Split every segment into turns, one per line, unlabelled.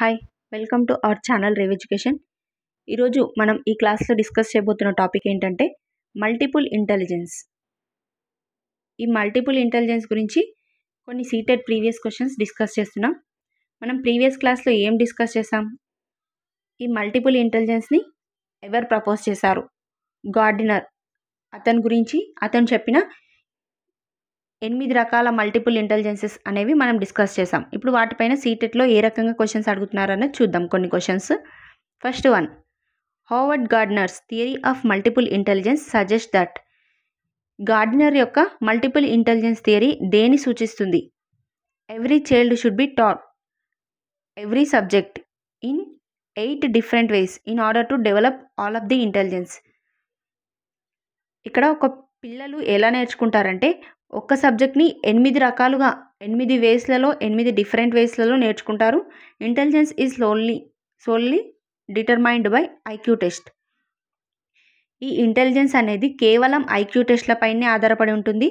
hi welcome to our channel Rave education ఈరోజు మనం ఈ క్లాస్లో డిస్కస్ చేయబోతున్న టాపిక్ ఏంటంటే మల్టిపుల్ ఇంటెలిజెన్స్ ఈ మల్టిపుల్ ఇంటెలిజెన్స్ గురించి కొన్ని సీటెడ్ ప్రీవియస్ క్వశ్చన్స్ డిస్కస్ చేస్తున్నాం మనం ప్రీవియస్ క్లాస్లో ఏం డిస్కస్ చేసాం ఈ మల్టిపుల్ ఇంటెలిజెన్స్ని ఎవరు ప్రపోజ్ చేశారు గార్డినర్ అతని గురించి అతను చెప్పిన ఎనిమిది రకాల మల్టిపుల్ ఇంటెలిజెన్సెస్ అనేవి మనం డిస్కస్ చేసాం ఇప్పుడు వాటిపైన సీటెట్లో e ఏ రకంగా క్వశ్చన్స్ అడుగుతున్నారన్నది చూద్దాం కొన్ని questions first one Howard Gardner's theory of multiple intelligence suggest that Gardner యొక్క మల్టిపుల్ ఇంటెలిజెన్స్ థియరీ దేని సూచిస్తుంది every child should be taught every subject in eight different ways in order to develop all of the intelligence ఇక్కడ ఒక పిల్లలు ఎలా నేర్చుకుంటారంటే ఒక్క సబ్జెక్ట్ని ఎనిమిది రకాలుగా ఎనిమిది వేస్లలో ఎనిమిది డిఫరెంట్ వేస్లలో నేర్చుకుంటారు intelligence is lonely solely determined by IQ test ఈ ఇంటెలిజెన్స్ అనేది కేవలం ఐక్యూ టెస్ట్లపైనే ఆధారపడి ఉంటుంది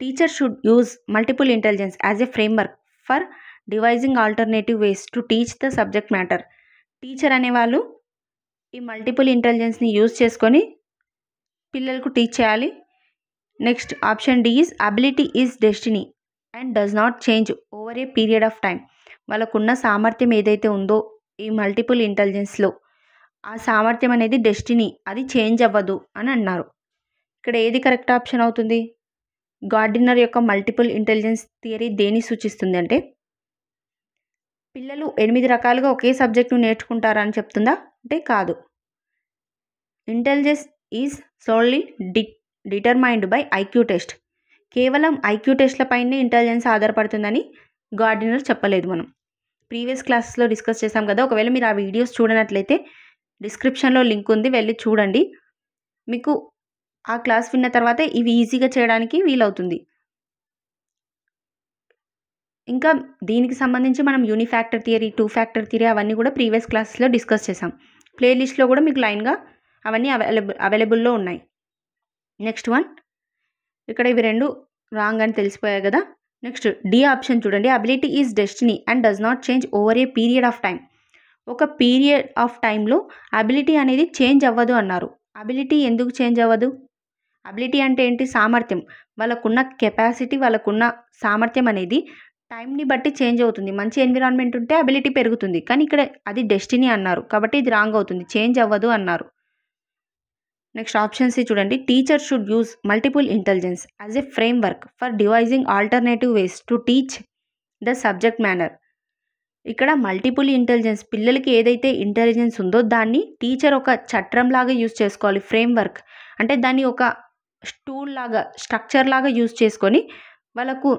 teacher should use multiple intelligence as a framework for devising alternative ways to teach the subject matter teacher అనేవాళ్ళు ఈ మల్టిపుల్ ఇంటెలిజెన్స్ని యూజ్ చేసుకొని పిల్లలకు టీచ్ చేయాలి next option D is ability is destiny and does not change over a period of time వాళ్ళకున్న సామర్థ్యం ఏదైతే ఉందో ఈ మల్టిపుల్ ఇంటెలిజెన్స్లో ఆ సామర్థ్యం అనేది డెస్టినీ అది చేంజ్ అవ్వదు అని అన్నారు ఇక్కడ ఏది కరెక్ట్ ఆప్షన్ అవుతుంది గార్డినర్ యొక్క మల్టిపుల్ ఇంటెలిజెన్స్ థియరీ దేని సూచిస్తుంది అంటే పిల్లలు ఎనిమిది రకాలుగా ఒకే సబ్జెక్ట్ను నేర్చుకుంటారని చెప్తుందా అంటే కాదు ఇంటెలిజెన్స్ ఈజ్ సోన్లీ డిక్ డిటర్మైన్డ్ బై ఐక్యూ టెస్ట్ కేవలం ఐక్యూ టెస్ట్లపైనే ఇంటెలిజెన్స్ ఆధారపడుతుందని గార్డినర్ చెప్పలేదు మనం ప్రీవియస్ క్లాసెస్లో డిస్కస్ చేసాం కదా ఒకవేళ మీరు ఆ వీడియోస్ చూడనట్లయితే డిస్క్రిప్షన్లో లింక్ ఉంది వెళ్ళి చూడండి మీకు ఆ క్లాస్ విన్న తర్వాత ఇవి ఈజీగా చేయడానికి వీలవుతుంది ఇంకా దీనికి సంబంధించి మనం unifactor theory two factor theory అవన్నీ కూడా ప్రీవియస్ క్లాసెస్లో డిస్కస్ చేసాం ప్లేలిస్ట్లో కూడా మీకు లైన్గా అవన్నీ అవైలబుల్ అవైలబుల్లో ఉన్నాయి నెక్స్ట్ వన్ ఇక్కడ ఇవి రెండు రాంగ్ అని తెలిసిపోయాయి కదా నెక్స్ట్ డి ఆప్షన్ చూడండి ability is destiny and does not change over a period of time ఒక పీరియడ్ ఆఫ్ టైంలో అబిలిటీ అనేది చేంజ్ అవ్వదు అన్నారు అబిలిటీ ఎందుకు చేంజ్ అవ్వదు అబిలిటీ అంటే ఏంటి సామర్థ్యం వాళ్ళకున్న కెపాసిటీ వాళ్ళకున్న సామర్థ్యం అనేది టైంని బట్టి చేంజ్ అవుతుంది మంచి ఎన్విరాన్మెంట్ ఉంటే అబిలిటీ పెరుగుతుంది కానీ ఇక్కడ అది డెస్టినీ అన్నారు కాబట్టి ఇది రాంగ్ అవుతుంది చేంజ్ అవ్వదు అన్నారు నెక్స్ట్ ఆప్షన్ సి చూడండి teacher should use multiple intelligence as a framework for devising alternative ways to teach the subject manner ఇక్కడ మల్టిపుల్ ఇంటెలిజెన్స్ పిల్లలకి ఏదైతే ఇంటెలిజెన్స్ ఉందో దాన్ని టీచర్ ఒక చట్రం లాగా యూజ్ చేసుకోవాలి ఫ్రేమ్ వర్క్ అంటే దాన్ని ఒక స్టూల్ లాగా స్ట్రక్చర్ లాగా యూజ్ చేసుకొని వాళ్ళకు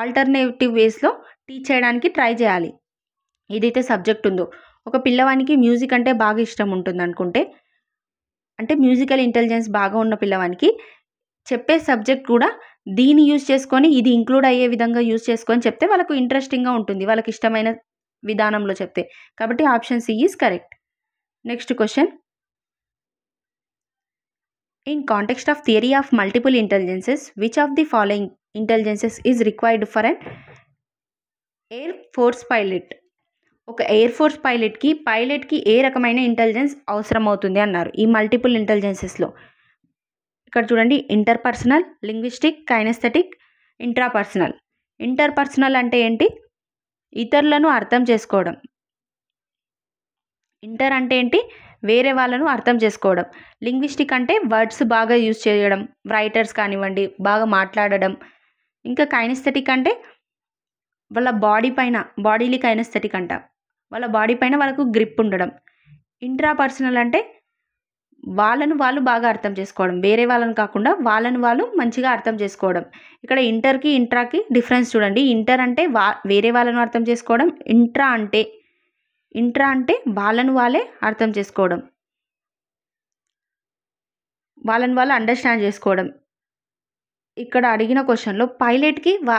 ఆల్టర్నేటివ్ వేస్లో టీచ్ చేయడానికి ట్రై చేయాలి ఏదైతే సబ్జెక్ట్ ఉందో ఒక పిల్లవానికి మ్యూజిక్ అంటే బాగా ఇష్టం ఉంటుంది అనుకుంటే అంటే మ్యూజికల్ ఇంటెలిజెన్స్ బాగా ఉన్న పిల్లవానికి చెప్పే సబ్జెక్ట్ కూడా దీన్ని యూజ్ చేసుకొని ఇది ఇంక్లూడ్ అయ్యే విధంగా యూజ్ చేసుకొని చెప్తే వాళ్ళకు ఇంట్రెస్టింగ్గా ఉంటుంది వాళ్ళకి ఇష్టమైన విధానంలో చెప్తే కాబట్టి option C is correct next question in context of theory of multiple intelligences which of the following intelligences is required for an air force pilot ఒక ఎయిర్ ఫోర్స్ పైలట్కి పైలట్కి ఏ రకమైన ఇంటెలిజెన్స్ అవసరం అవుతుంది అన్నారు ఈ మల్టిపుల్ ఇంటెలిజెన్సెస్లో ఇక్కడ చూడండి interpersonal linguistic kinesthetic intrapersonal interpersonal అంటే ఏంటి ఇతరులను అర్థం చేసుకోవడం ఇంటర్ అంటే ఏంటి వేరే వాళ్ళను అర్థం చేసుకోవడం లింగ్విస్టిక్ అంటే వర్డ్స్ బాగా యూజ్ చేయడం రైటర్స్ కానివ్వండి బాగా మాట్లాడడం ఇంకా కైనస్థెటిక్ అంటే వాళ్ళ బాడీ పైన బాడీలీ కైనస్థెటిక్ అంట వాళ్ళ బాడీ పైన వాళ్ళకు గ్రిప్ ఉండడం ఇంట్రా పర్సనల్ అంటే వాళ్ళను వాళ్ళు బాగా అర్థం చేసుకోవడం వేరే వాళ్ళని కాకుండా వాళ్ళని వాళ్ళు మంచిగా అర్థం చేసుకోవడం ఇక్కడ ఇంటర్కి ఇంట్రాకి డిఫరెన్స్ చూడండి ఇంటర్ అంటే వా వేరే వాళ్ళను అర్థం చేసుకోవడం ఇంట్రా అంటే ఇంట్రా అంటే వాళ్ళను వాళ్ళే అర్థం చేసుకోవడం వాళ్ళని వాళ్ళు అండర్స్టాండ్ చేసుకోవడం ఇక్కడ అడిగిన క్వశ్చన్లో పైలట్కి వా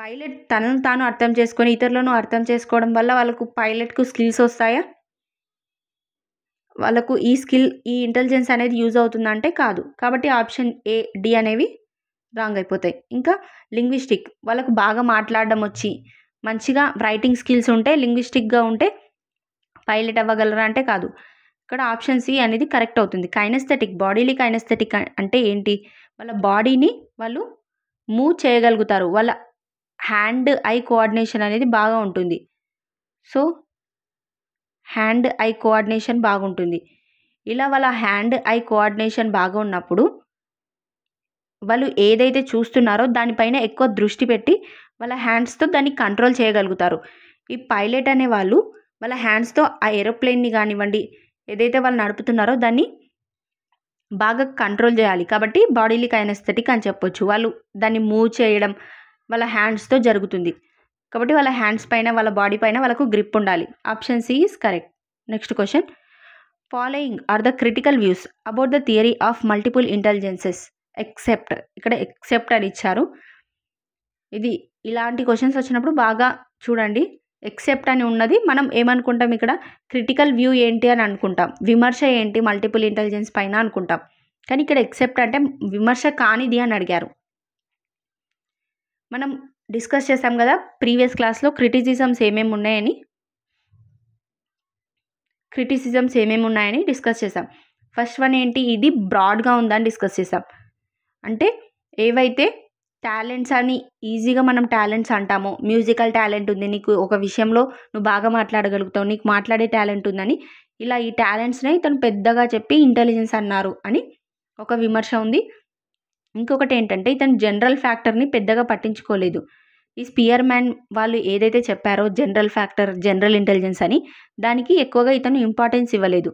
పైలట్ తనను తాను అర్థం చేసుకొని ఇతరులను అర్థం చేసుకోవడం వల్ల వాళ్ళకు పైలట్కు స్కిల్స్ వస్తాయా వాళ్ళకు ఈ స్కిల్ ఈ ఇంటెలిజెన్స్ అనేది యూజ్ అవుతుందా అంటే కాదు కాబట్టి ఆప్షన్ ఏ డి అనేవి రాంగ్ అయిపోతాయి ఇంకా లింగ్విస్టిక్ వాళ్ళకు బాగా మాట్లాడడం వచ్చి మంచిగా రైటింగ్ స్కిల్స్ ఉంటే లింగ్విస్టిక్గా ఉంటే పైలట్ అవ్వగలరా అంటే కాదు ఇక్కడ ఆప్షన్ సి అనేది కరెక్ట్ అవుతుంది కైనస్థెటిక్ బాడీలీ కైనస్థెటిక్ అంటే ఏంటి వాళ్ళ బాడీని వాళ్ళు మూవ్ చేయగలుగుతారు వాళ్ళ హ్యాండ్ ఐ కోఆర్డినేషన్ అనేది బాగా ఉంటుంది సో హ్యాండ్ ఐ కోఆర్డినేషన్ బాగుంటుంది ఇలా వాళ్ళ హ్యాండ్ ఐ కోఆర్డినేషన్ బాగా ఉన్నప్పుడు వాళ్ళు ఏదైతే చూస్తున్నారో దానిపైన ఎక్కువ దృష్టి పెట్టి వాళ్ళ హ్యాండ్స్తో దాన్ని కంట్రోల్ చేయగలుగుతారు ఈ పైలట్ అనే వాళ్ళు వాళ్ళ హ్యాండ్స్తో ఆ ఏరోప్లేన్ని కానివ్వండి ఏదైతే వాళ్ళు నడుపుతున్నారో దాన్ని బాగా కంట్రోల్ చేయాలి కాబట్టి బాడీలీ కైనస్థెటిక్ అని చెప్పొచ్చు వాళ్ళు దాన్ని మూవ్ చేయడం వాళ్ళ హ్యాండ్స్తో జరుగుతుంది కాబట్టి వాళ్ళ హ్యాండ్స్ పైన వాళ్ళ బాడీ పైన వాళ్ళకు గ్రిప్ ఉండాలి option C is correct next question following are the critical views about the theory of multiple intelligences except ఇక్కడ ఎక్సెప్ట్ అని ఇచ్చారు ఇది ఇలాంటి క్వశ్చన్స్ వచ్చినప్పుడు బాగా చూడండి ఎక్సెప్ట్ అని ఉన్నది మనం ఏమనుకుంటాం ఇక్కడ క్రిటికల్ వ్యూ ఏంటి అని అనుకుంటాం విమర్శ ఏంటి మల్టిపుల్ ఇంటెలిజెన్స్ పైన అనుకుంటాం కానీ ఇక్కడ ఎక్సెప్ట్ అంటే విమర్శ కానిది అని అడిగారు మనం డిస్కస్ చేసాం కదా ప్రీవియస్ క్లాస్లో క్రిటిసిజమ్స్ ఏమేమి ఉన్నాయని క్రిటిసిజమ్స్ ఏమేమి ఉన్నాయని డిస్కస్ చేసాం ఫస్ట్ వన్ ఏంటి ఇది బ్రాడ్గా ఉందని డిస్కస్ చేసాం అంటే ఏవైతే టాలెంట్స్ అని ఈజీగా మనం టాలెంట్స్ అంటామో మ్యూజికల్ టాలెంట్ ఉంది నీకు ఒక విషయంలో నువ్వు బాగా మాట్లాడగలుగుతావు నీకు మాట్లాడే టాలెంట్ ఉందని ఇలా ఈ టాలెంట్స్ని తను పెద్దగా చెప్పి ఇంటెలిజెన్స్ అన్నారు అని ఒక విమర్శ ఉంది ఇంకొకటి ఏంటంటే ఇతను జనరల్ ఫ్యాక్టర్ని పెద్దగా పట్టించుకోలేదు ఈ స్పియర్ మ్యాన్ వాళ్ళు ఏదైతే చెప్పారో జనరల్ ఫ్యాక్టర్ జనరల్ ఇంటెలిజెన్స్ అని దానికి ఎక్కువగా ఇతను ఇంపార్టెన్స్ ఇవ్వలేదు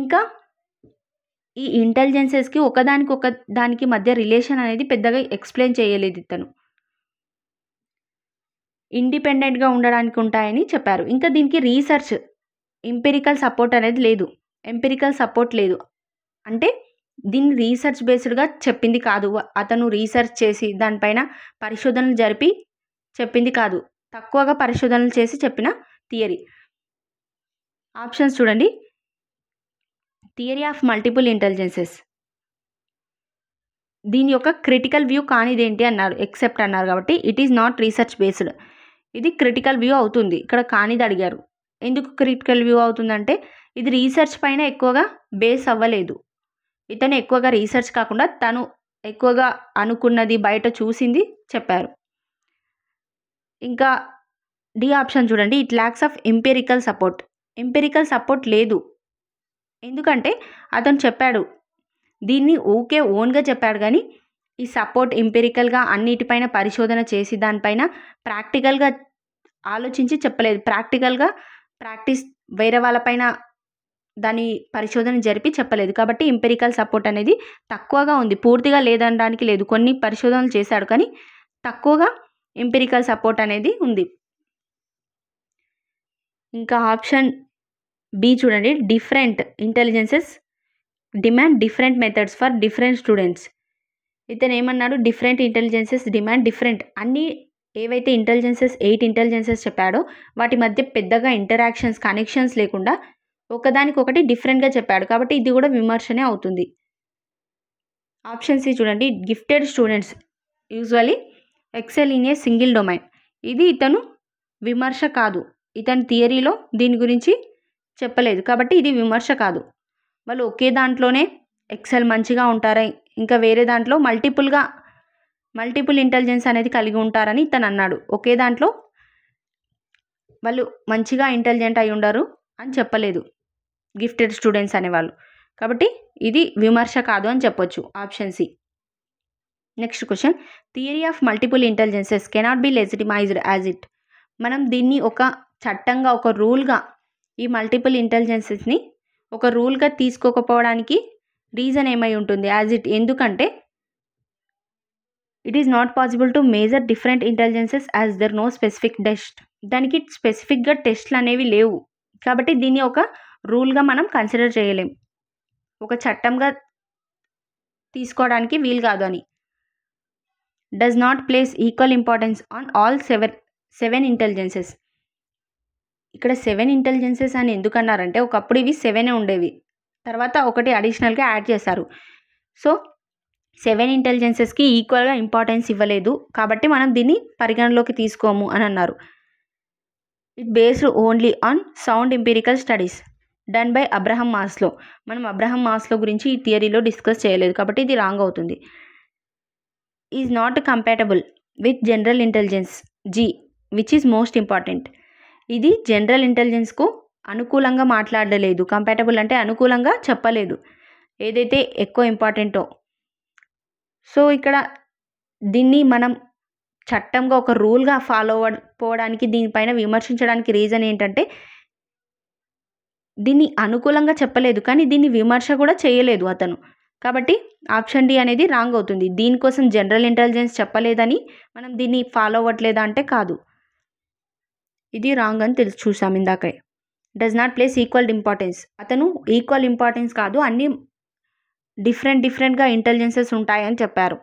ఇంకా ఈ ఇంటెలిజెన్సెస్కి ఒకదానికి ఒక దానికి మధ్య రిలేషన్ అనేది పెద్దగా ఎక్స్ప్లెయిన్ చేయలేదు ఇతను ఇండిపెండెంట్గా ఉండడానికి ఉంటాయని చెప్పారు ఇంకా దీనికి రీసెర్చ్ ఎంపెరికల్ సపోర్ట్ అనేది లేదు ఎంపెరికల్ సపోర్ట్ లేదు అంటే దీన్ని రీసెర్చ్ బేస్డ్గా చెప్పింది కాదు అతను రీసెర్చ్ చేసి దానిపైన పరిశోధనలు జరిపి చెప్పింది కాదు తక్కువగా పరిశోధనలు చేసి చెప్పిన థియరీ ఆప్షన్స్ చూడండి థియరీ ఆఫ్ మల్టిపుల్ ఇంటెలిజెన్సెస్ దీని యొక్క క్రిటికల్ వ్యూ ఏంటి అన్నారు ఎక్సెప్ట్ అన్నారు కాబట్టి it is not research based ఇది క్రిటికల్ వ్యూ అవుతుంది ఇక్కడ కానిది అడిగారు ఎందుకు క్రిటికల్ వ్యూ అవుతుందంటే ఇది రీసెర్చ్ పైన ఎక్కువగా బేస్ అవ్వలేదు ఇతను ఎక్కువగా రీసెర్చ్ కాకుండా తను ఎక్కువగా అనుకున్నది బయట చూసింది చెప్పారు ఇంకా డి ఆప్షన్ చూడండి it lacks of empirical support empirical support లేదు ఎందుకంటే అతను చెప్పాడు దీన్ని ఓకే ఓన్గా చెప్పాడు కానీ ఈ సపోర్ట్ ఎంపెరికల్గా అన్నిటిపైన పరిశోధన చేసి దానిపైన ప్రాక్టికల్గా ఆలోచించి చెప్పలేదు ప్రాక్టికల్గా ప్రాక్టీస్ వేరే వాళ్ళపైన దాని పరిశోధన జరిపి చెప్పలేదు కాబట్టి ఎంపెరికల్ సపోర్ట్ అనేది తక్కువగా ఉంది పూర్తిగా లేదనడానికి లేదు కొన్ని పరిశోధనలు చేశాడు కానీ తక్కువగా ఎంపెరికల్ సపోర్ట్ అనేది ఉంది ఇంకా ఆప్షన్ బి చూడండి different intelligences demand different methods for different students ఇతను ఏమన్నాడు డిఫరెంట్ ఇంటెలిజెన్సెస్ డిమాండ్ డిఫరెంట్ అన్నీ ఏవైతే ఇంటెలిజెన్సెస్ ఎయిట్ ఇంటెలిజెన్సెస్ చెప్పాడో వాటి మధ్య పెద్దగా ఇంటరాక్షన్స్ కనెక్షన్స్ లేకుండా ఒకదానికొకటి డిఫరెంట్గా చెప్పాడు కాబట్టి ఇది కూడా విమర్శనే అవుతుంది ఆప్షన్ సి చూడండి gifted students usually excel in a single domain ఇది ఇతను విమర్శ కాదు ఇతని థియరీలో దీని గురించి చెప్పలేదు కాబట్టి ఇది విమర్శ కాదు వాళ్ళు ఒకే దాంట్లోనే ఎక్సెల్ మంచిగా ఉంటారని ఇంకా వేరే దాంట్లో మల్టిపుల్గా మల్టిపుల్ ఇంటెలిజెన్స్ అనేది కలిగి ఉంటారని ఇతను అన్నాడు ఒకే దాంట్లో వాళ్ళు మంచిగా ఇంటెలిజెంట్ అయి ఉండరు అని చెప్పలేదు గిఫ్టెడ్ స్టూడెంట్స్ అనేవాళ్ళు కాబట్టి ఇది విమర్శ కాదు అని చెప్పొచ్చు option C next question theory of multiple intelligences cannot be legitimized as it మనం దీన్ని ఒక చట్టంగా ఒక రూల్గా ఈ మల్టిపుల్ ఇంటెలిజెన్సెస్ని ఒక రూల్గా తీసుకోకపోవడానికి రీజన్ ఏమై ఉంటుంది యాజ్ ఇట్ ఎందుకంటే it is not possible to measure different intelligences as there no specific test దానికి స్పెసిఫిక్గా టెస్ట్లు అనేవి లేవు కాబట్టి దీన్ని ఒక రూల్గా మనం కన్సిడర్ చేయలేం ఒక చట్టంగా తీసుకోవడానికి వీలు కాదు అని does not place equal importance on all seven seven intelligences ఇక్కడ సెవెన్ ఇంటెలిజెన్సెస్ అని ఎందుకన్నారంటే ఒకప్పుడు ఇవి సెవెనే ఉండేవి తర్వాత ఒకటి అడిషనల్గా యాడ్ చేశారు సో సెవెన్ ఇంటెలిజెన్సెస్కి ఈక్వల్గా ఇంపార్టెన్స్ ఇవ్వలేదు కాబట్టి మనం దీన్ని పరిగణలోకి తీసుకోము అని అన్నారు it based only on sound empirical studies done by Abraham Maslow మనం అబ్రహం మాస్లో గురించి ఈ థియరీలో డిస్కస్ చేయలేదు కాబట్టి ఇది రాంగ్ అవుతుంది is not compatible with general intelligence G which is most important ఇది జనరల్ ఇంటెలిజెన్స్కు అనుకూలంగా మాట్లాడలేదు కంపాటబుల్ అంటే అనుకూలంగా చెప్పలేదు ఏదైతే ఎక్కువ ఇంపార్టెంటో సో ఇక్కడ దీన్ని మనం చట్టంగా ఒక రూల్గా ఫాలో అవ్వకపోవడానికి దీనిపైన విమర్శించడానికి రీజన్ ఏంటంటే దీన్ని అనుకూలంగా చెప్పలేదు కానీ దీన్ని విమర్శ కూడా చేయలేదు అతను కాబట్టి ఆప్షన్ డి అనేది రాంగ్ అవుతుంది దీనికోసం జనరల్ ఇంటెలిజెన్స్ చెప్పలేదని మనం దీన్ని ఫాలో అవ్వట్లేదా అంటే కాదు ఇది రాంగ్ అని తెలుసు చూసాం ఇందాకే does not place equal importance అతను ఈక్వల్ ఇంపార్టెన్స్ కాదు అన్నీ డిఫరెంట్ డిఫరెంట్గా ఇంటెలిజెన్సెస్ ఉంటాయని చెప్పారు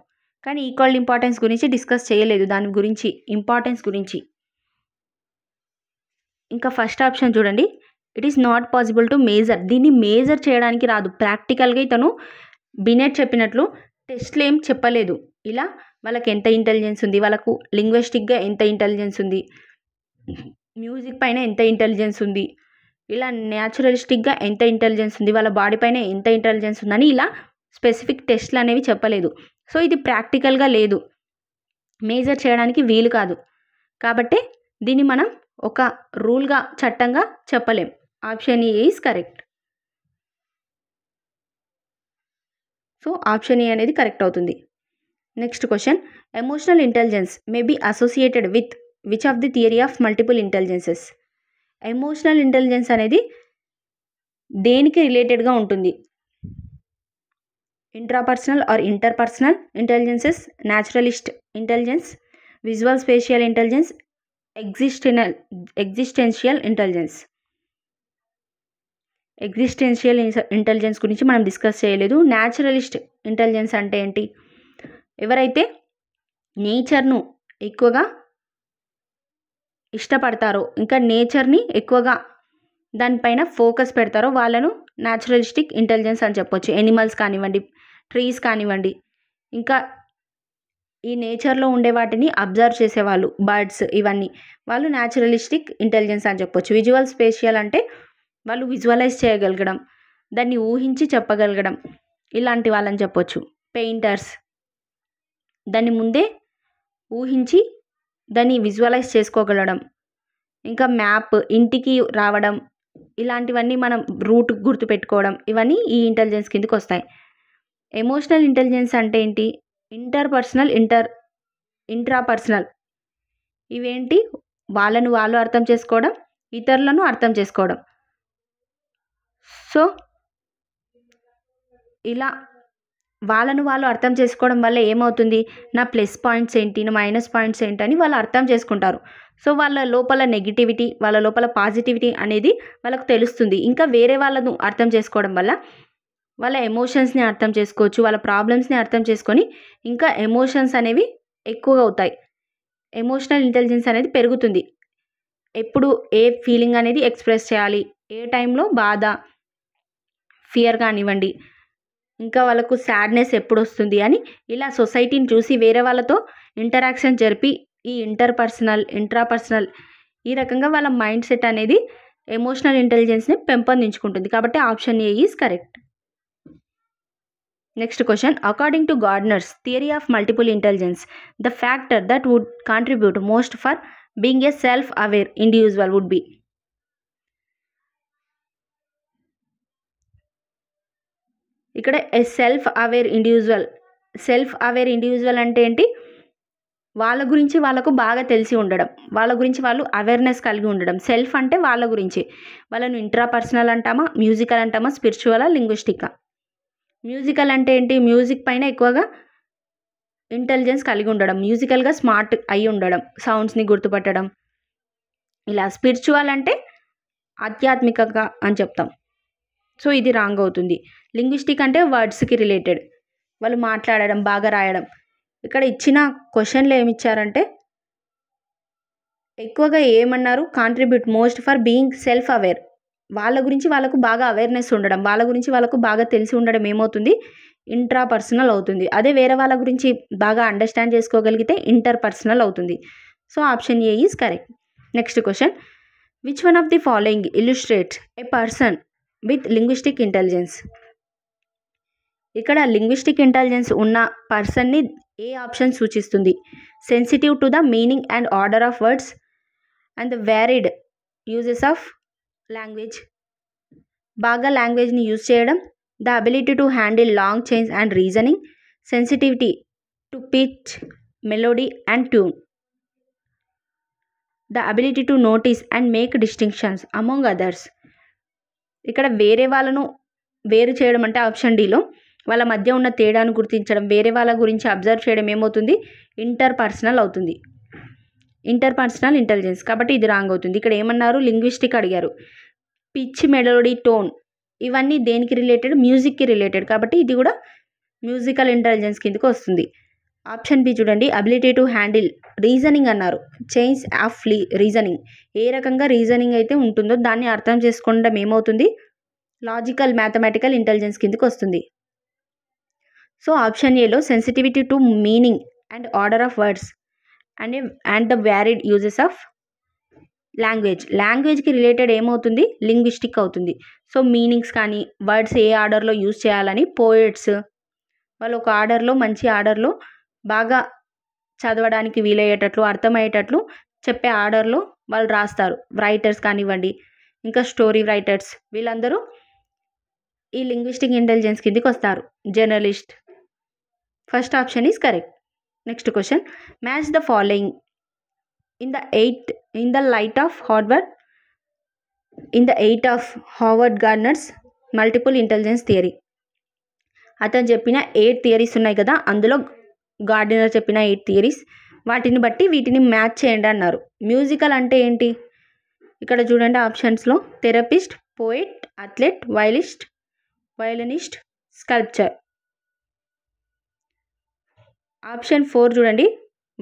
కానీ ఈక్వల్ ఇంపార్టెన్స్ గురించి డిస్కస్ చేయలేదు దాని గురించి ఇంపార్టెన్స్ గురించి ఇంకా ఫస్ట్ ఆప్షన్ చూడండి it is not possible to measure దీన్ని మేజర్ చేయడానికి రాదు ప్రాక్టికల్గా ఇతను బినెట్ చెప్పినట్లు టెస్ట్లు ఏం చెప్పలేదు ఇలా వాళ్ళకి ఎంత ఇంటెలిజెన్స్ ఉంది వాళ్ళకు లింగ్విస్టిక్గా ఎంత ఇంటెలిజెన్స్ ఉంది మ్యూజిక్ పైన ఎంత ఇంటెలిజెన్స్ ఉంది ఇలా న్యాచురలిస్టిక్గా ఎంత ఇంటెలిజెన్స్ ఉంది వాళ్ళ బాడీ పైన ఎంత ఇంటెలిజెన్స్ ఉందని ఇలా స్పెసిఫిక్ టెస్ట్లు అనేవి చెప్పలేదు సో ఇది ప్రాక్టికల్గా లేదు మేజర్ చేయడానికి వీలు కాదు కాబట్టి దీన్ని మనం ఒక రూల్గా చట్టంగా చెప్పలేం option A is correct so option A అనేది కరెక్ట్ అవుతుంది next question emotional intelligence may be associated with which of the theory of multiple intelligences emotional intelligence అనేది దేనికి రిలేటెడ్గా ఉంటుంది intrapersonal or interpersonal intelligences naturalist intelligence visual spatial intelligence existential existential intelligence existential intelligence గురించి మనం discuss చేయలేదు naturalist intelligence అంటే ఏంటి ఎవరైతే నేచర్ను ఎక్కువగా ఇష్టపడతారో ఇంకా నేచర్ని ఎక్కువగా దానిపైన ఫోకస్ పెడతారో వాళ్ళను న్యాచురలిస్టిక్ ఇంటెలిజెన్స్ అని చెప్పొచ్చు ఎనిమల్స్ కానివ్వండి ట్రీస్ కానివ్వండి ఇంకా ఈ నేచర్లో ఉండే వాటిని అబ్జర్వ్ చేసేవాళ్ళు బర్డ్స్ ఇవన్నీ వాళ్ళు న్యాచురలిస్టిక్ ఇంటెలిజెన్స్ అని చెప్పొచ్చు విజువల్ స్పేషియల్ అంటే వాళ్ళు విజువలైజ్ చేయగలగడం దాన్ని ఊహించి చెప్పగలగడం ఇలాంటి వాళ్ళని చెప్పొచ్చు పెయింటర్స్ దాన్ని ముందే ఊహించి దాన్ని విజువలైజ్ చేసుకోగలడం ఇంకా మ్యాప్ ఇంటికి రావడం ఇలాంటివన్నీ మనం రూట్ గుర్తుపెట్టుకోవడం ఇవన్నీ ఈ ఇంటెలిజెన్స్ కిందకి వస్తాయి ఎమోషనల్ ఇంటెలిజెన్స్ అంటే ఏంటి ఇంటర్ పర్సనల్ ఇంటర్ ఇంట్రాపర్సనల్ ఇవేంటి వాళ్ళను వాళ్ళు అర్థం చేసుకోవడం ఇతరులను అర్థం చేసుకోవడం సో ఇలా వాళ్ళను వాళ్ళు అర్థం చేసుకోవడం వల్ల ఏమవుతుంది నా ప్లస్ పాయింట్స్ ఏంటి నా మైనస్ పాయింట్స్ ఏంటి అని వాళ్ళు అర్థం చేసుకుంటారు సో వాళ్ళ లోపల నెగిటివిటీ వాళ్ళ లోపల పాజిటివిటీ అనేది వాళ్ళకు తెలుస్తుంది ఇంకా వేరే వాళ్ళను అర్థం చేసుకోవడం వల్ల వాళ్ళ ఎమోషన్స్ని అర్థం చేసుకోవచ్చు వాళ్ళ ప్రాబ్లమ్స్ని అర్థం చేసుకొని ఇంకా ఎమోషన్స్ అనేవి ఎక్కువగా అవుతాయి ఎమోషనల్ ఇంటెలిజెన్స్ అనేది పెరుగుతుంది ఎప్పుడు ఏ ఫీలింగ్ అనేది ఎక్స్ప్రెస్ చేయాలి ఏ టైంలో బాధ ఫియర్ కానివ్వండి ఇంకా వాళ్ళకు సాడ్నెస్ ఎప్పుడు వస్తుంది అని ఇలా సొసైటీని చూసి వేరే వాళ్ళతో ఇంటరాక్షన్ జరిపి ఈ ఇంటర్ పర్సనల్ ఇంట్రాపర్సనల్ ఈ రకంగా వాళ్ళ మైండ్ సెట్ అనేది ఎమోషనల్ ఇంటెలిజెన్స్ని పెంపొందించుకుంటుంది కాబట్టి option A is correct next question according to Gardner's theory of multiple intelligence the factor that would contribute most for being a self aware individual would be ఇక్కడ a self aware individual self aware individual అంటే ఏంటి వాళ్ళ గురించి వాళ్ళకు బాగా తెలిసి ఉండడం వాళ్ళ గురించి వాళ్ళు అవేర్నెస్ కలిగి ఉండడం సెల్ఫ్ అంటే వాళ్ళ గురించి వాళ్ళను ఇంట్రా పర్సనల్ అంటామా మ్యూజికల్ అంటామా స్పిరిచువలా లింగ్విస్టికా మ్యూజికల్ అంటే ఏంటి మ్యూజిక్ పైన ఎక్కువగా ఇంటెలిజెన్స్ కలిగి ఉండడం మ్యూజికల్గా స్మార్ట్ అయి ఉండడం సౌండ్స్ని గుర్తుపట్టడం ఇలా స్పిరిచువల్ అంటే ఆధ్యాత్మికంగా అని చెప్తాం సో ఇది రాంగ్ అవుతుంది లింగ్విస్టిక్ అంటే వర్డ్స్కి రిలేటెడ్ వాళ్ళు మాట్లాడడం బాగా రాయడం ఇక్కడ ఇచ్చిన క్వశ్చన్లు ఏమి ఇచ్చారంటే ఎక్కువగా ఏమన్నారు contribute most for being self aware వాళ్ళ గురించి వాళ్ళకు బాగా అవేర్నెస్ ఉండడం వాళ్ళ గురించి వాళ్ళకు బాగా తెలిసి ఉండడం ఏమవుతుంది ఇంట్రా పర్సనల్ అవుతుంది అదే వేరే వాళ్ళ గురించి బాగా అండర్స్టాండ్ చేసుకోగలిగితే ఇంటర్ పర్సనల్ అవుతుంది so option A is correct next question which one of the following illustrate a person with linguistic intelligence ఇక్కడ లింగ్విస్టిక్ ఇంటెలిజెన్స్ ఉన్న పర్సన్ని ఏ ఆప్షన్ సూచిస్తుంది sensitive to the meaning and order of words and the varied uses of language బాగా లాంగ్వేజ్ని use చేయడం the ability to handle long change and reasoning sensitivity to pitch melody and tune the ability to notice and make distinctions among others ఇక్కడ వేరే వాళ్ళను వేరు చేయడం అంటే option డీలో వాళ్ళ మధ్య ఉన్న తేడాను గుర్తించడం వేరే వాళ్ళ గురించి అబ్జర్వ్ చేయడం ఏమవుతుంది ఇంటర్ పర్సనల్ అవుతుంది ఇంటర్ పర్సనల్ ఇంటెలిజెన్స్ కాబట్టి ఇది రాంగ్ అవుతుంది ఇక్కడ ఏమన్నారు లింగ్విస్టిక్ అడిగారు పిచ్ మెలోడీ టోన్ ఇవన్నీ దేనికి రిలేటెడ్ మ్యూజిక్కి రిలేటెడ్ కాబట్టి ఇది కూడా మ్యూజికల్ ఇంటెలిజెన్స్ కిందకి వస్తుంది ఆప్షన్ బి చూడండి అబిలిటీ టు హ్యాండిల్ రీజనింగ్ అన్నారు చేంజ్ ఆఫ్ లీ రీజనింగ్ ఏ రకంగా రీజనింగ్ అయితే ఉంటుందో దాన్ని అర్థం చేసుకోవడం ఏమవుతుంది లాజికల్ మ్యాథమెటికల్ ఇంటెలిజెన్స్ కిందకి వస్తుంది సో ఆప్షన్ ఏలో sensitivity to meaning and order of words and and the varied uses of language లాంగ్వేజ్కి రిలేటెడ్ ఏమవుతుంది లింగ్విస్టిక్ అవుతుంది సో మీనింగ్స్ కానీ వర్డ్స్ ఏ ఆర్డర్లో యూజ్ చేయాలని పోయిట్స్ వాళ్ళు ఒక ఆర్డర్లో మంచి ఆర్డర్లో బాగా చదవడానికి వీలయ్యేటట్లు అర్థమయ్యేటట్లు చెప్పే ఆర్డర్లో వాళ్ళు రాస్తారు రైటర్స్ కానివ్వండి ఇంకా స్టోరీ రైటర్స్ వీళ్ళందరూ ఈ లింగ్విస్టిక్ ఇంటెలిజెన్స్ కిందికి వస్తారు journalist first option is correct next question match the following in the eight in the light of Harvard in the eight of Harvard Gardner's multiple intelligence theory అతను చెప్పిన eight theories ఉన్నాయి కదా అందులో gardener చెప్పిన eight theories వాటిని బట్టి వీటిని match చేయండి అన్నారు మ్యూజికల్ అంటే ఏంటి ఇక్కడ చూడండి ఆప్షన్స్లో therapist poet athlete violist violinist sculpture option four చూడండి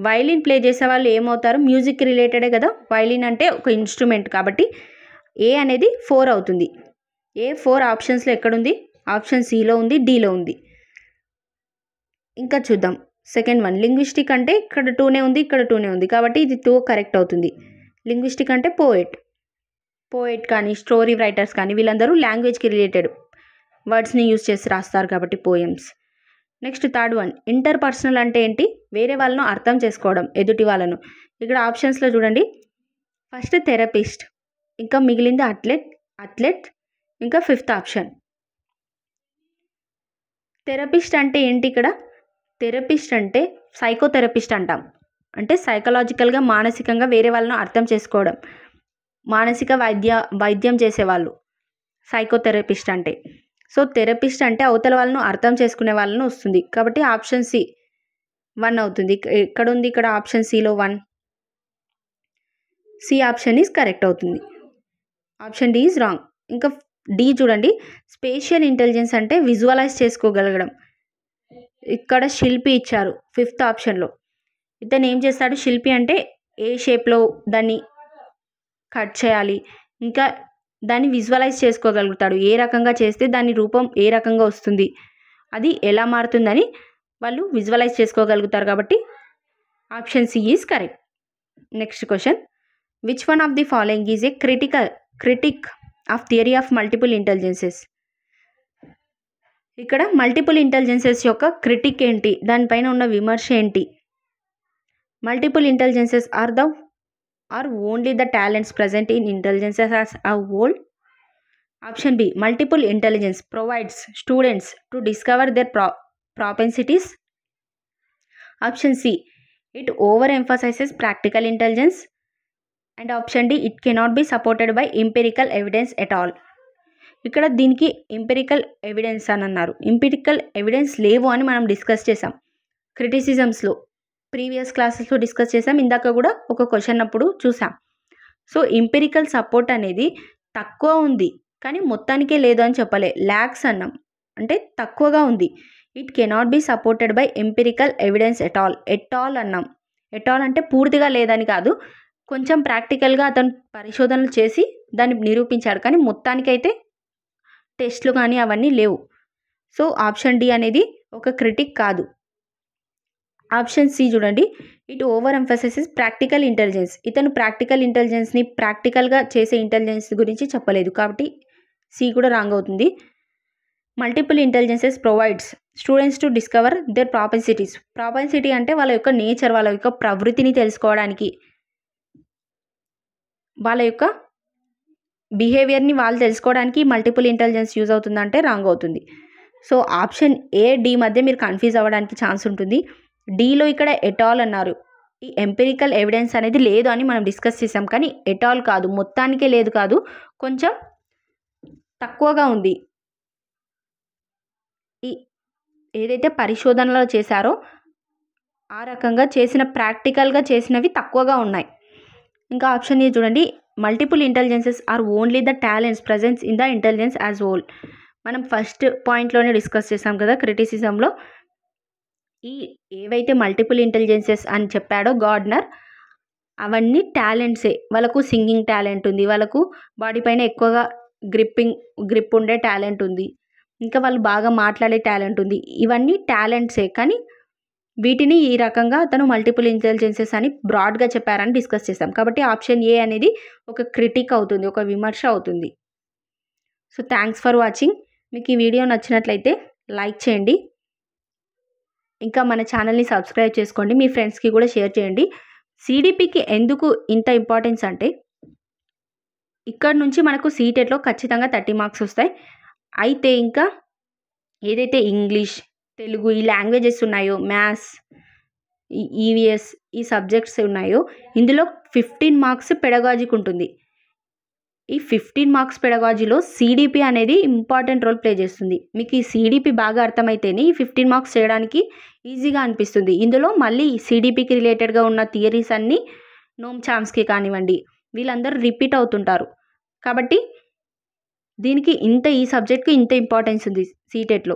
వైలిన్ ప్లే చేసే వాళ్ళు ఏమవుతారు మ్యూజిక్ రిలేటెడే కదా వైలిన్ అంటే ఒక ఇన్స్ట్రుమెంట్ కాబట్టి ఏ అనేది ఫోర్ అవుతుంది ఏ ఫోర్ ఆప్షన్స్లో ఎక్కడుంది ఆప్షన్ సిలో ఉంది డీలో ఉంది ఇంకా చూద్దాం సెకండ్ వన్ లింగ్విస్టిక్ అంటే ఇక్కడ టూనే ఉంది ఇక్కడ టూనే ఉంది కాబట్టి ఇది టూ కరెక్ట్ అవుతుంది లింగ్విస్టిక్ అంటే పోయిట్ పోయిట్ కానీ స్టోరీ రైటర్స్ కానీ వీళ్ళందరూ లాంగ్వేజ్కి రిలేటెడ్ వర్డ్స్ని యూజ్ చేసి రాస్తారు కాబట్టి poems next third one interpersonal అంటే ఏంటి వేరే వాళ్ళను అర్థం చేసుకోవడం ఎదుటి వాళ్ళను ఇక్కడ ఆప్షన్స్లో చూడండి ఫస్ట్ థెరపిస్ట్ ఇంకా మిగిలింది అథ్లెట్ అథ్లెట్ ఇంకా ఫిఫ్త్ ఆప్షన్ థెరపిస్ట్ అంటే ఏంటి ఇక్కడ థెరపిస్ట్ అంటే సైకోథెరపిస్ట్ అంటాం అంటే సైకలాజికల్గా మానసికంగా వేరే వాళ్ళను అర్థం చేసుకోవడం మానసిక వైద్య వైద్యం చేసేవాళ్ళు సైకోథెరపిస్ట్ అంటే సో థెరపిస్ట్ అంటే అవతల వాళ్ళను అర్థం చేసుకునే వాళ్ళను వస్తుంది కాబట్టి ఆప్షన్ సి వన్ అవుతుంది ఎక్కడ ఉంది ఇక్కడ ఆప్షన్ సిలో one C option is correct అవుతుంది ఆప్షన్ డి ఈజ్ రాంగ్ ఇంకా డి చూడండి స్పేషియల్ ఇంటెలిజెన్స్ అంటే విజువలైజ్ చేసుకోగలగడం ఇక్కడ శిల్పి ఇచ్చారు ఫిఫ్త్ ఆప్షన్లో ఇతను ఏం చేస్తాడు శిల్పి అంటే ఏ షేప్లో దాన్ని కట్ చేయాలి ఇంకా దాన్ని విజువలైజ్ చేసుకోగలుగుతాడు ఏ రకంగా చేస్తే దాని రూపం ఏ రకంగా వస్తుంది అది ఎలా మారుతుందని వాళ్ళు విజువలైజ్ చేసుకోగలుగుతారు కాబట్టి option C is correct next question which one of the following is a critical critic of theory of multiple intelligences ఇక్కడ మల్టిపుల్ ఇంటెలిజెన్సెస్ యొక్క క్రిటిక్ ఏంటి దానిపైన ఉన్న విమర్శ ఏంటి multiple intelligences are the are only the talents present in intelligences as a whole option B multiple intelligence provides students to discover their ప్రా propensities option C it overemphasises practical intelligence and option D it cannot be supported by empirical evidence at all ఇక్కడ దీనికి empirical evidence అని అన్నారు empirical evidence లేవు అని మనం discuss చేసాం క్రిటిసిజమ్స్లో previous క్లాసెస్లో డిస్కస్ చేసాం ఇందాక కూడా ఒక క్వశ్చన్ అప్పుడు చూసాం సో ఎంపెరికల్ సపోర్ట్ అనేది తక్కువ ఉంది కానీ మొత్తానికే లేదు అని చెప్పలే ల్యాక్స్ అన్నాం అంటే తక్కువగా ఉంది it cannot be supported by empirical evidence at all at all అన్నాం ఎట్ ఆల్ అంటే పూర్తిగా లేదని కాదు కొంచెం ప్రాక్టికల్గా అతను పరిశోధనలు చేసి దాన్ని నిరూపించాడు కానీ మొత్తానికైతే టెస్ట్లు కానీ అవన్నీ లేవు సో ఆప్షన్ డి అనేది ఒక క్రిటిక్ కాదు ఆప్షన్ సి చూడండి it overemphasis practical intelligence ఇతను ప్రాక్టికల్ ఇంటెలిజెన్స్ని ప్రాక్టికల్గా చేసే ఇంటెలిజెన్స్ గురించి చెప్పలేదు కాబట్టి సి కూడా రాంగ్ అవుతుంది multiple intelligences provides students to discover their propensities propensity అంటే వాళ్ళ యొక్క నేచర్ వాళ్ళ యొక్క ప్రవృత్తిని తెలుసుకోవడానికి వాళ్ళ యొక్క బిహేవియర్ని వాళ్ళు తెలుసుకోవడానికి మల్టిపుల్ ఇంటెలిజెన్స్ యూజ్ అవుతుందంటే రాంగ్ అవుతుంది సో ఆప్షన్ ఏ డి మధ్య మీరు కన్ఫ్యూజ్ అవ్వడానికి ఛాన్స్ ఉంటుంది డీలో ఇక్కడ ఎటాల్ అన్నారు ఈ ఎంపెరికల్ ఎవిడెన్స్ అనేది లేదు అని మనం డిస్కస్ చేసాం కానీ ఎటాల్ కాదు మొత్తానికే లేదు కాదు కొంచెం తక్కువగా ఉంది ఈ ఏదైతే పరిశోధనలో చేశారో ఆ రకంగా చేసిన ప్రాక్టికల్గా చేసినవి తక్కువగా ఉన్నాయి ఇంకా ఆప్షన్ ఇది చూడండి multiple intelligences are only the talents presence in the intelligence as whole మనం ఫస్ట్ పాయింట్లోనే డిస్కస్ చేసాం కదా క్రిటిసిజంలో ఈ ఏవైతే మల్టిపుల్ ఇంటెలిజెన్సెస్ అని చెప్పాడో గార్డ్నర్ అవన్నీ టాలెంట్సే వాళ్ళకు సింగింగ్ టాలెంట్ ఉంది వాళ్ళకు బాడీ పైన ఎక్కువగా గ్రిప్పింగ్ గ్రిప్ ఉండే టాలెంట్ ఉంది ఇంకా వాళ్ళు బాగా మాట్లాడే టాలెంట్ ఉంది ఇవన్నీ టాలెంట్సే కానీ వీటిని ఈ రకంగా అతను మల్టిపుల్ ఇంటెలిజెన్సెస్ అని బ్రాడ్గా చెప్పారని డిస్కస్ చేస్తాం కాబట్టి ఆప్షన్ ఏ అనేది ఒక క్రిటిక్ అవుతుంది ఒక విమర్శ అవుతుంది సో థ్యాంక్స్ ఫర్ వాచింగ్ మీకు ఈ వీడియో నచ్చినట్లయితే లైక్ చేయండి ఇంకా మన ఛానల్ని సబ్స్క్రైబ్ చేసుకోండి మీ ఫ్రెండ్స్కి కూడా షేర్ చేయండి సిడిపికి ఎందుకు ఇంత ఇంపార్టెన్స్ అంటే ఇక్కడ నుంచి మనకు సీటెట్లో e ఖచ్చితంగా థర్టీ మార్క్స్ వస్తాయి అయితే ఇంకా ఏదైతే ఇంగ్లీష్ తెలుగు ఈ లాంగ్వేజెస్ ఉన్నాయో మ్యాథ్స్ ఈవీఎస్ ఈ సబ్జెక్ట్స్ ఉన్నాయో ఇందులో ఫిఫ్టీన్ మార్క్స్ పెడగాజీకి ఉంటుంది ఈ ఫిఫ్టీన్ మార్క్స్ పెడగాజీలో సీడీపీ అనేది ఇంపార్టెంట్ రోల్ ప్లే చేస్తుంది మీకు ఈ సీడీపీ బాగా అర్థమైతేనే ఈ ఫిఫ్టీన్ మార్క్స్ చేయడానికి ఈజీగా అనిపిస్తుంది ఇందులో మళ్ళీ సీడీపీకి రిలేటెడ్గా ఉన్న థియరీస్ అన్నీ నోమ్ చామ్స్కి కానివ్వండి వీళ్ళందరూ రిపీట్ అవుతుంటారు కాబట్టి దీనికి ఇంత ఈ సబ్జెక్ట్కి ఇంత ఇంపార్టెన్స్ ఉంది సీటెట్లో